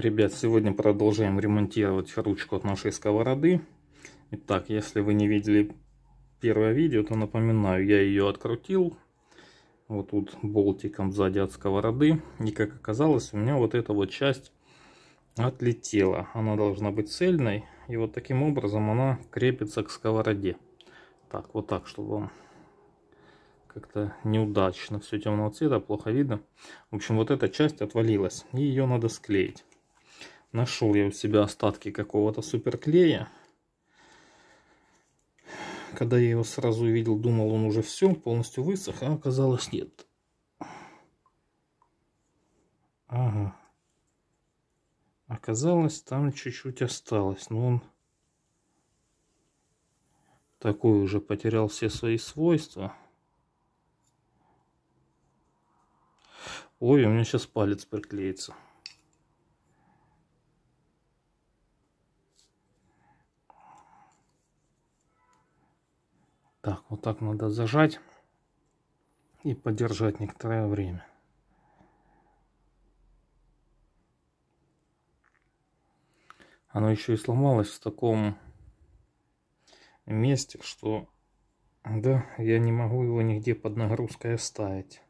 Ребят, сегодня продолжаем ремонтировать ручку от нашей сковороды. Итак, если вы не видели первое видео, то напоминаю, я ее открутил. Вот тут болтиком сзади от сковороды. И как оказалось, у меня вот эта вот часть отлетела. Она должна быть цельной. И вот таким образом она крепится к сковороде. Так, вот так, чтобы вам как-то неудачно. Все темного цвета, плохо видно. В общем, вот эта часть отвалилась. И ее надо склеить. Нашел я у себя остатки какого-то суперклея. Когда я его сразу увидел, думал, он уже все, полностью высох, а оказалось нет. Ага. Оказалось, там чуть-чуть осталось, но он такой уже потерял все свои свойства. Ой, у меня сейчас палец приклеится. Так, вот так надо зажать и подержать некоторое время. Оно еще и сломалось в таком месте, что да, я не могу его нигде под нагрузкой оставить.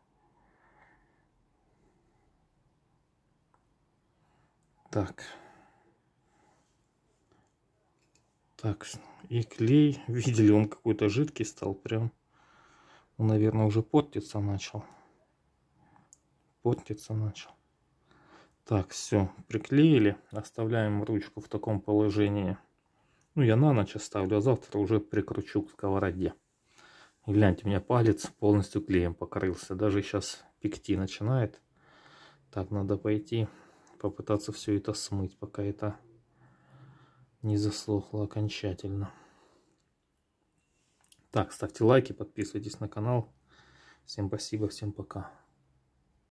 Так. Так, и клей, видели, он какой-то жидкий стал, прям, он, ну, наверное, уже портиться начал. Портиться начал. Так, все, приклеили, оставляем ручку в таком положении. Ну, я на ночь оставлю, а завтра уже прикручу к сковороде. гляньте, у меня палец полностью клеем покрылся, даже сейчас пекти начинает. Так, надо пойти попытаться все это смыть, пока это не заслухло окончательно. Так, ставьте лайки, подписывайтесь на канал. Всем спасибо, всем пока.